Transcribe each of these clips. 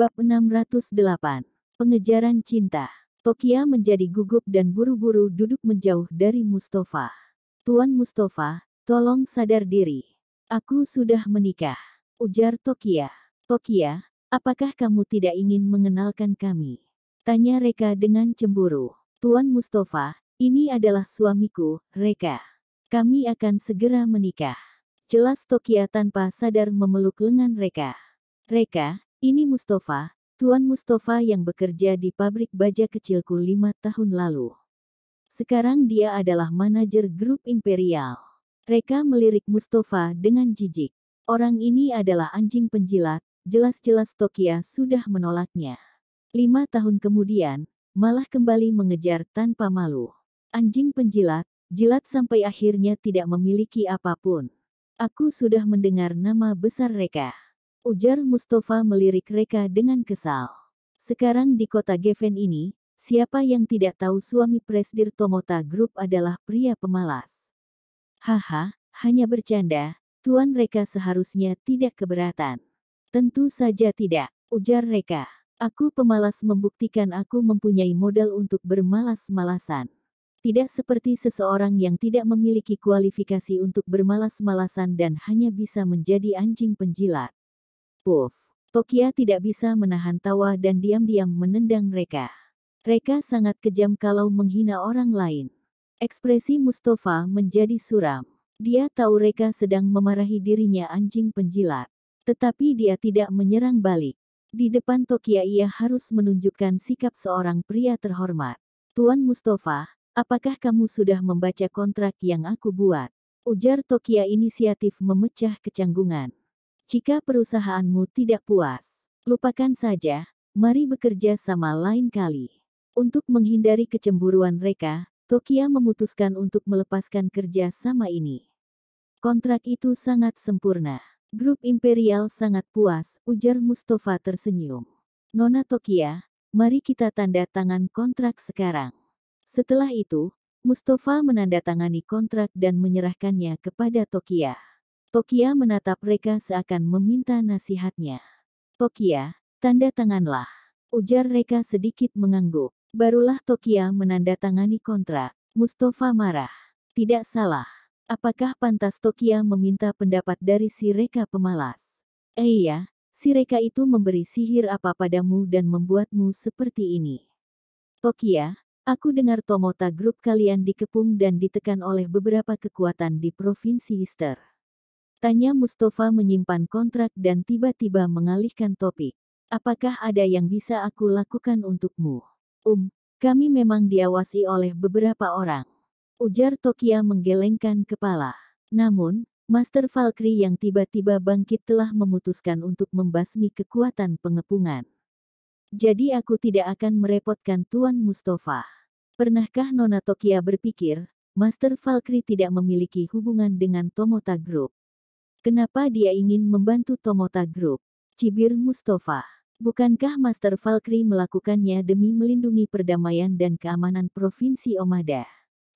Bab 608. Pengejaran cinta. Tokia menjadi gugup dan buru-buru duduk menjauh dari Mustafa. Tuan Mustafa, tolong sadar diri. Aku sudah menikah. Ujar Tokia. Tokia, apakah kamu tidak ingin mengenalkan kami? Tanya Reka dengan cemburu. Tuan Mustafa, ini adalah suamiku, Reka. Kami akan segera menikah. Jelas Tokia tanpa sadar memeluk lengan Reka. Reka, ini Mustafa, Tuan Mustafa yang bekerja di pabrik baja kecilku lima tahun lalu. Sekarang dia adalah manajer grup Imperial. Reka melirik Mustafa dengan jijik. Orang ini adalah anjing penjilat, jelas-jelas Tokia sudah menolaknya. Lima tahun kemudian, malah kembali mengejar tanpa malu. Anjing penjilat, jilat sampai akhirnya tidak memiliki apapun. Aku sudah mendengar nama besar Reka. Ujar Mustafa melirik Reka dengan kesal. Sekarang di kota Geven ini, siapa yang tidak tahu suami Presdir Tomota Group adalah pria pemalas. Haha, hanya bercanda, Tuan Reka seharusnya tidak keberatan. Tentu saja tidak, ujar Reka. Aku pemalas membuktikan aku mempunyai modal untuk bermalas-malasan. Tidak seperti seseorang yang tidak memiliki kualifikasi untuk bermalas-malasan dan hanya bisa menjadi anjing penjilat. Puff. Tokia tidak bisa menahan tawa dan diam-diam menendang mereka. Mereka sangat kejam kalau menghina orang lain. Ekspresi Mustafa menjadi suram. Dia tahu Reka sedang memarahi dirinya anjing penjilat. Tetapi dia tidak menyerang balik. Di depan Tokia ia harus menunjukkan sikap seorang pria terhormat. Tuan Mustafa, apakah kamu sudah membaca kontrak yang aku buat? Ujar Tokia inisiatif memecah kecanggungan. Jika perusahaanmu tidak puas, lupakan saja, mari bekerja sama lain kali. Untuk menghindari kecemburuan mereka, Tokia memutuskan untuk melepaskan kerja sama ini. Kontrak itu sangat sempurna. Grup Imperial sangat puas, ujar Mustafa tersenyum. Nona Tokia, mari kita tanda tangan kontrak sekarang. Setelah itu, Mustafa menandatangani kontrak dan menyerahkannya kepada Tokia. Tokia menatap Reka seakan meminta nasihatnya. Tokia, tanda tanganlah. Ujar Reka sedikit mengangguk. Barulah Tokia menandatangani kontrak. Mustafa marah. Tidak salah. Apakah pantas Tokia meminta pendapat dari si Reka pemalas? Eh ya, si Reka itu memberi sihir apa padamu dan membuatmu seperti ini. Tokia, aku dengar Tomota grup kalian dikepung dan ditekan oleh beberapa kekuatan di Provinsi Easter. Tanya Mustafa menyimpan kontrak dan tiba-tiba mengalihkan topik. Apakah ada yang bisa aku lakukan untukmu? Um, kami memang diawasi oleh beberapa orang. Ujar Tokia menggelengkan kepala. Namun, Master Valkyrie yang tiba-tiba bangkit telah memutuskan untuk membasmi kekuatan pengepungan. Jadi aku tidak akan merepotkan Tuan Mustafa. Pernahkah Nona Tokia berpikir, Master Valkyrie tidak memiliki hubungan dengan Tomota Group? Kenapa dia ingin membantu Tomota Group? Cibir Mustafa. Bukankah Master Valkyrie melakukannya demi melindungi perdamaian dan keamanan Provinsi Omada?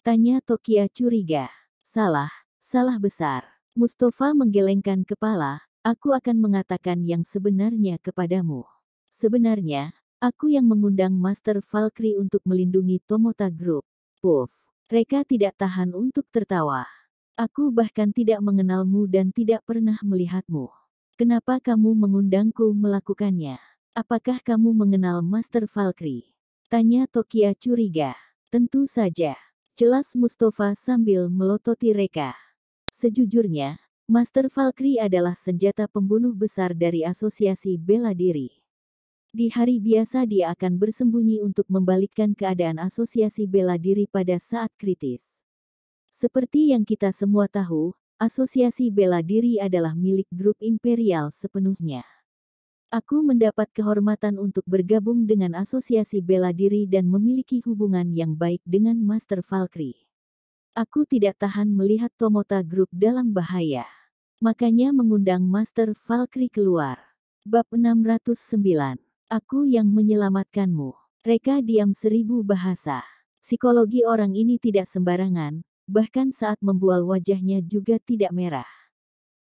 Tanya Tokia curiga. Salah, salah besar. Mustafa menggelengkan kepala, aku akan mengatakan yang sebenarnya kepadamu. Sebenarnya, aku yang mengundang Master Valkyrie untuk melindungi Tomota Group. Puff, mereka tidak tahan untuk tertawa. Aku bahkan tidak mengenalmu dan tidak pernah melihatmu. Kenapa kamu mengundangku melakukannya? Apakah kamu mengenal Master Valkyrie? Tanya Tokia curiga. Tentu saja. Jelas Mustafa sambil melototi Reka. Sejujurnya, Master Valkyrie adalah senjata pembunuh besar dari asosiasi bela diri. Di hari biasa dia akan bersembunyi untuk membalikkan keadaan asosiasi bela diri pada saat kritis. Seperti yang kita semua tahu, asosiasi bela diri adalah milik grup imperial sepenuhnya. Aku mendapat kehormatan untuk bergabung dengan asosiasi bela diri dan memiliki hubungan yang baik dengan Master Valkyrie. Aku tidak tahan melihat Tomota Group dalam bahaya. Makanya mengundang Master Valkyrie keluar. Bab 609. Aku yang menyelamatkanmu. Reka diam seribu bahasa. Psikologi orang ini tidak sembarangan, Bahkan saat membual wajahnya juga tidak merah.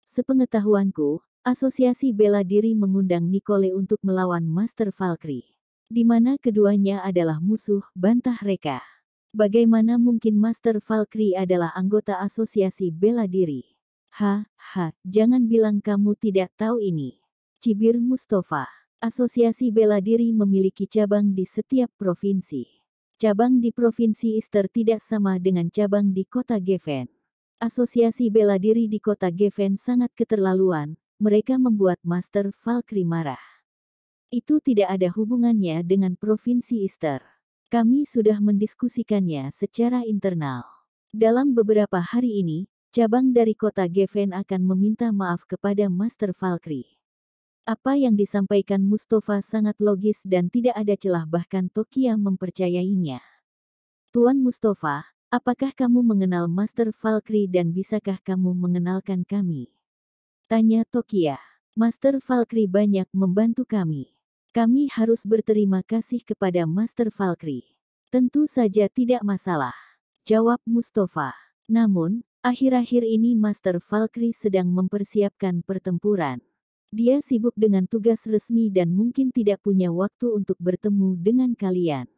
Sepengetahuanku, Asosiasi Bela Diri mengundang Nicole untuk melawan Master Valkyrie. Di mana keduanya adalah musuh, bantah Reka. Bagaimana mungkin Master Valkyrie adalah anggota Asosiasi Bela Diri? Ha, ha, jangan bilang kamu tidak tahu ini. Cibir Mustafa. Asosiasi Bela Diri memiliki cabang di setiap provinsi. Cabang di Provinsi Ister tidak sama dengan cabang di kota Geven. Asosiasi bela diri di kota Geven sangat keterlaluan, mereka membuat Master Valkyrie marah. Itu tidak ada hubungannya dengan Provinsi Ister. Kami sudah mendiskusikannya secara internal. Dalam beberapa hari ini, cabang dari kota Geven akan meminta maaf kepada Master Valkyrie. Apa yang disampaikan Mustafa sangat logis dan tidak ada celah bahkan Tokia mempercayainya. Tuan Mustafa, apakah kamu mengenal Master Valkyrie dan bisakah kamu mengenalkan kami? Tanya Tokia. Master Valkyrie banyak membantu kami. Kami harus berterima kasih kepada Master Valkyrie. Tentu saja tidak masalah. Jawab Mustafa. Namun, akhir-akhir ini Master Valkyrie sedang mempersiapkan pertempuran. Dia sibuk dengan tugas resmi dan mungkin tidak punya waktu untuk bertemu dengan kalian.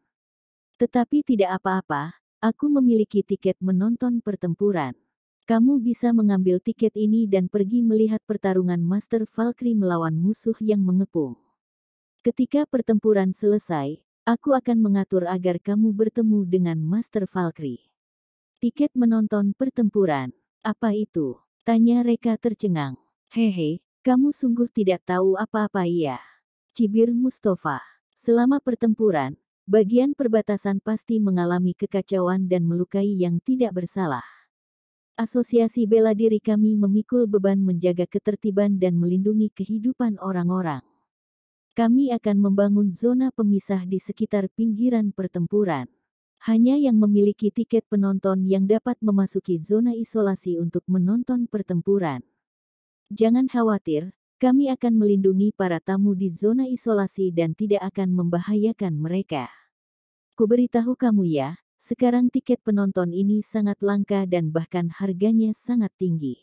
Tetapi tidak apa-apa, aku memiliki tiket menonton pertempuran. Kamu bisa mengambil tiket ini dan pergi melihat pertarungan Master Valkyrie melawan musuh yang mengepung. Ketika pertempuran selesai, aku akan mengatur agar kamu bertemu dengan Master Valkyrie. Tiket menonton pertempuran. Apa itu? Tanya Reka tercengang. Hehe, kamu sungguh tidak tahu apa-apa ya. Cibir Mustafa. Selama pertempuran, bagian perbatasan pasti mengalami kekacauan dan melukai yang tidak bersalah. Asosiasi bela diri kami memikul beban menjaga ketertiban dan melindungi kehidupan orang-orang. Kami akan membangun zona pemisah di sekitar pinggiran pertempuran. Hanya yang memiliki tiket penonton yang dapat memasuki zona isolasi untuk menonton pertempuran. Jangan khawatir, kami akan melindungi para tamu di zona isolasi dan tidak akan membahayakan mereka. Kuberitahu kamu ya, sekarang tiket penonton ini sangat langka dan bahkan harganya sangat tinggi.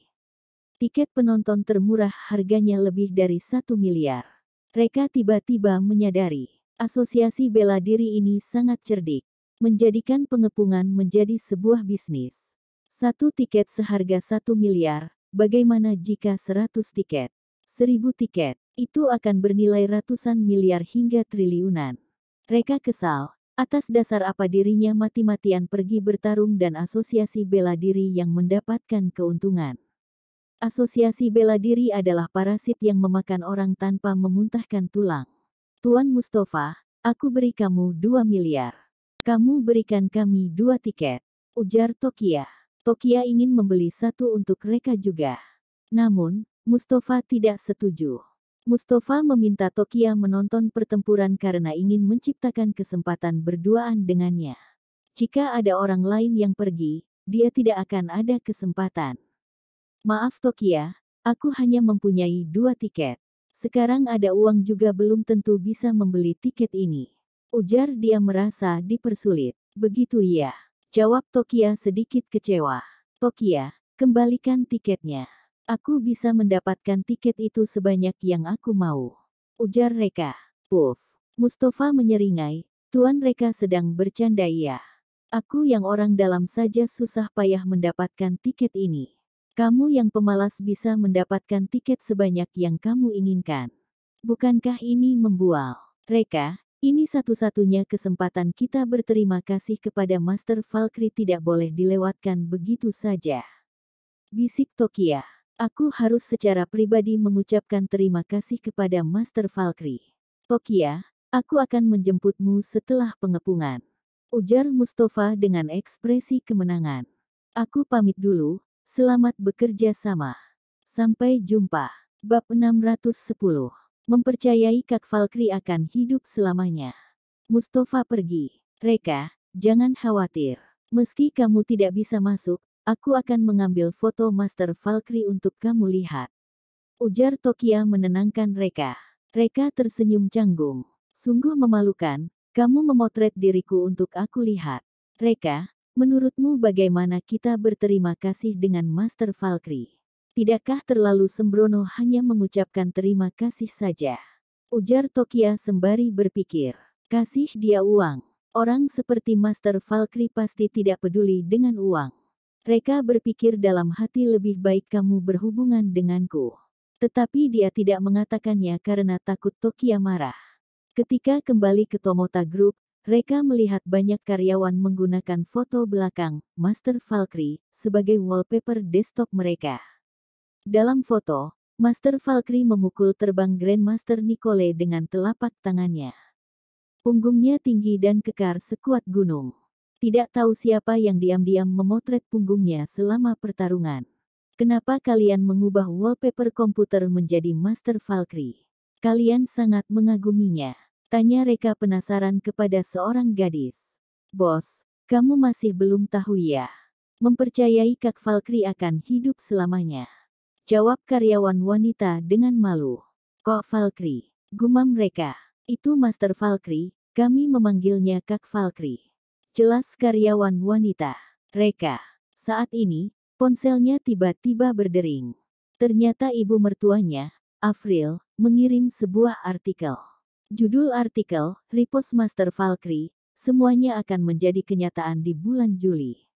Tiket penonton termurah harganya lebih dari satu miliar. Reka tiba-tiba menyadari, asosiasi bela diri ini sangat cerdik, menjadikan pengepungan menjadi sebuah bisnis. Satu tiket seharga satu miliar, Bagaimana jika 100 tiket, 1000 tiket, itu akan bernilai ratusan miliar hingga triliunan. Reka kesal, atas dasar apa dirinya mati-matian pergi bertarung dan asosiasi bela diri yang mendapatkan keuntungan. Asosiasi bela diri adalah parasit yang memakan orang tanpa memuntahkan tulang. Tuan Mustafa, aku beri kamu 2 miliar. Kamu berikan kami dua tiket. Ujar Tokia. Tokia ingin membeli satu untuk Reka juga. Namun, Mustafa tidak setuju. Mustafa meminta Tokia menonton pertempuran karena ingin menciptakan kesempatan berduaan dengannya. Jika ada orang lain yang pergi, dia tidak akan ada kesempatan. Maaf Tokia, aku hanya mempunyai dua tiket. Sekarang ada uang juga belum tentu bisa membeli tiket ini. Ujar dia merasa dipersulit. Begitu ya. Jawab Tokia sedikit kecewa. Tokia, kembalikan tiketnya. Aku bisa mendapatkan tiket itu sebanyak yang aku mau. Ujar Reka. Puf. Mustafa menyeringai, Tuan Reka sedang bercanda ya. Aku yang orang dalam saja susah payah mendapatkan tiket ini. Kamu yang pemalas bisa mendapatkan tiket sebanyak yang kamu inginkan. Bukankah ini membual? Reka, ini satu-satunya kesempatan kita berterima kasih kepada Master Valkyrie tidak boleh dilewatkan begitu saja. Bisik Tokia, aku harus secara pribadi mengucapkan terima kasih kepada Master Valkyrie. Tokia, aku akan menjemputmu setelah pengepungan. Ujar Mustafa dengan ekspresi kemenangan. Aku pamit dulu, selamat bekerja sama. Sampai jumpa. Bab 610 mempercayai Kak Valkyrie akan hidup selamanya. Mustafa pergi. Reka, jangan khawatir. Meski kamu tidak bisa masuk, aku akan mengambil foto Master Valkyrie untuk kamu lihat. Ujar Tokia menenangkan Reka. Reka tersenyum canggung. Sungguh memalukan, kamu memotret diriku untuk aku lihat. Reka, menurutmu bagaimana kita berterima kasih dengan Master Valkyrie? Tidakkah terlalu sembrono hanya mengucapkan terima kasih saja? Ujar Tokia sembari berpikir. Kasih dia uang. Orang seperti Master Valkyrie pasti tidak peduli dengan uang. Reka berpikir dalam hati lebih baik kamu berhubungan denganku. Tetapi dia tidak mengatakannya karena takut Tokia marah. Ketika kembali ke Tomota Group, Reka melihat banyak karyawan menggunakan foto belakang Master Valkyrie sebagai wallpaper desktop mereka. Dalam foto, Master Valkyrie memukul terbang Grandmaster Nicole dengan telapak tangannya. Punggungnya tinggi dan kekar sekuat gunung. Tidak tahu siapa yang diam-diam memotret punggungnya selama pertarungan. Kenapa kalian mengubah wallpaper komputer menjadi Master Valkyrie? Kalian sangat mengaguminya. Tanya Reka penasaran kepada seorang gadis. Bos, kamu masih belum tahu ya. Mempercayai Kak Valkyrie akan hidup selamanya. Jawab karyawan wanita dengan malu. Kok Valkyrie? Gumam mereka. Itu Master Valkyrie, kami memanggilnya Kak Valkyrie. Jelas karyawan wanita. Reka. Saat ini, ponselnya tiba-tiba berdering. Ternyata ibu mertuanya, Afril, mengirim sebuah artikel. Judul artikel, Repost Master Valkyrie, semuanya akan menjadi kenyataan di bulan Juli.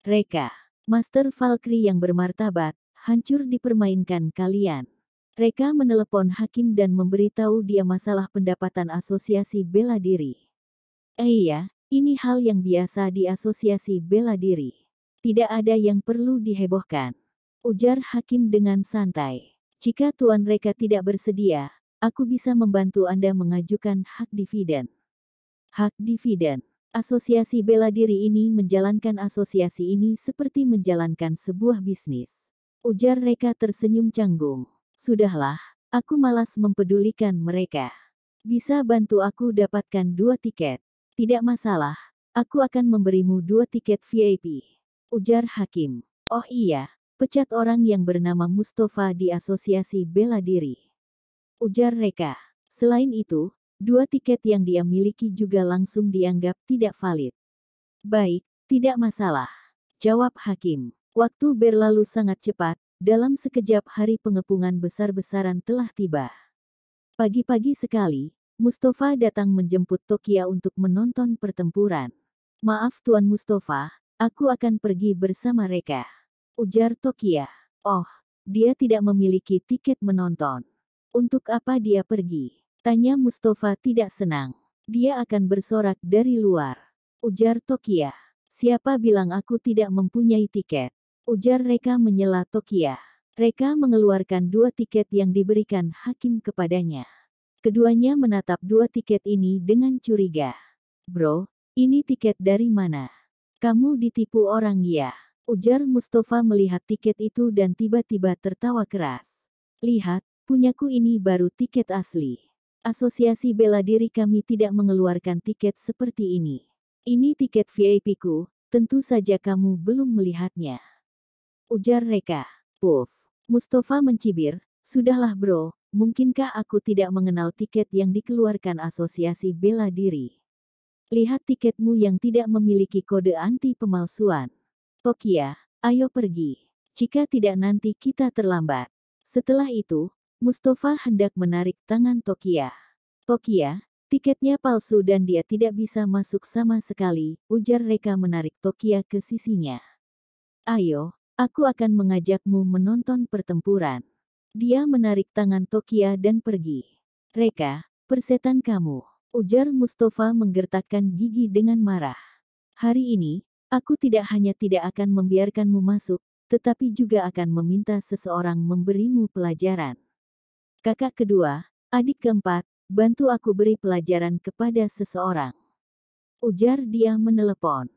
Reka. Master Valkyrie yang bermartabat, hancur dipermainkan kalian. Reka menelepon hakim dan memberitahu dia masalah pendapatan asosiasi bela diri. Eh ya, ini hal yang biasa di asosiasi bela diri. Tidak ada yang perlu dihebohkan. Ujar hakim dengan santai. Jika Tuan Reka tidak bersedia, aku bisa membantu Anda mengajukan hak dividen. Hak dividen. Asosiasi bela diri ini menjalankan asosiasi ini seperti menjalankan sebuah bisnis. Ujar Reka tersenyum canggung. Sudahlah, aku malas mempedulikan mereka. Bisa bantu aku dapatkan dua tiket. Tidak masalah, aku akan memberimu dua tiket VIP. Ujar Hakim. Oh iya, pecat orang yang bernama Mustafa di asosiasi bela diri. Ujar Reka. Selain itu, dua tiket yang dia miliki juga langsung dianggap tidak valid. Baik, tidak masalah. Jawab Hakim. Waktu berlalu sangat cepat, dalam sekejap hari pengepungan besar-besaran telah tiba. Pagi-pagi sekali, Mustafa datang menjemput Tokia untuk menonton pertempuran. Maaf Tuan Mustafa, aku akan pergi bersama mereka. Ujar Tokia. Oh, dia tidak memiliki tiket menonton. Untuk apa dia pergi? Tanya Mustafa tidak senang. Dia akan bersorak dari luar. Ujar Tokia. Siapa bilang aku tidak mempunyai tiket? Ujar Reka menyela Tokia. Reka mengeluarkan dua tiket yang diberikan hakim kepadanya. Keduanya menatap dua tiket ini dengan curiga. Bro, ini tiket dari mana? Kamu ditipu orang ya? Ujar Mustafa melihat tiket itu dan tiba-tiba tertawa keras. Lihat, punyaku ini baru tiket asli. Asosiasi bela diri kami tidak mengeluarkan tiket seperti ini. Ini tiket VIP ku, tentu saja kamu belum melihatnya. Ujar Reka. Puff. Mustafa mencibir, Sudahlah bro, mungkinkah aku tidak mengenal tiket yang dikeluarkan asosiasi bela diri? Lihat tiketmu yang tidak memiliki kode anti pemalsuan. Tokia, ayo pergi. Jika tidak nanti kita terlambat. Setelah itu, Mustafa hendak menarik tangan Tokia. Tokia, tiketnya palsu dan dia tidak bisa masuk sama sekali, ujar Reka menarik Tokia ke sisinya. Ayo, Aku akan mengajakmu menonton pertempuran. Dia menarik tangan Tokia dan pergi. Reka, persetan kamu. Ujar Mustafa menggertakkan gigi dengan marah. Hari ini, aku tidak hanya tidak akan membiarkanmu masuk, tetapi juga akan meminta seseorang memberimu pelajaran. Kakak kedua, adik keempat, bantu aku beri pelajaran kepada seseorang. Ujar dia menelepon.